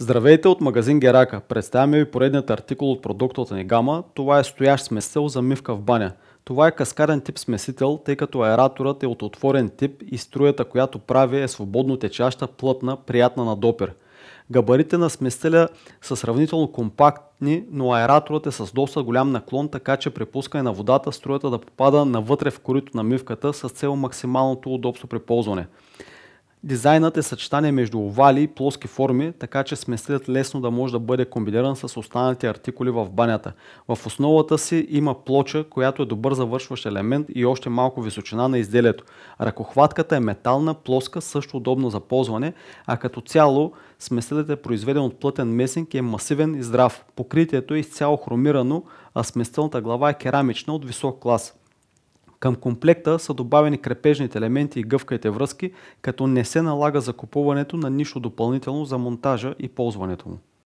Здравейте от магазин Герака. Представяме ви поредният артикул от продуктовата ни гама. Това е стоящ смесител за мивка в баня. Това е каскаден тип смесител, тъй като аераторът е от отворен тип и струята, която прави е свободно течаща, плътна, приятна на допир. Габарите на смесителя са сравнително компактни, но аераторът е с доста голям наклон, така че при пускане на водата струята да попада навътре в корито на мивката с цел максималното удобство при ползване. Дизайнът е съчетание между овали и плоски форми, така че смесилът лесно да може да бъде комбиниран с останалите артикули в банята. В основата си има плоча, която е добър завършващ елемент и още малко височина на изделието. Ръкохватката е метална, плоска, също удобно за ползване, а като цяло смесилът е произведен от плътен месинг и е масивен и здрав. Покритието е изцяло хромирано, а сместилната глава е керамична от висок клас. Към комплекта са добавени крепежните елементи и гъвкавите връзки, като не се налага закупуването на нищо допълнително за монтажа и ползването му.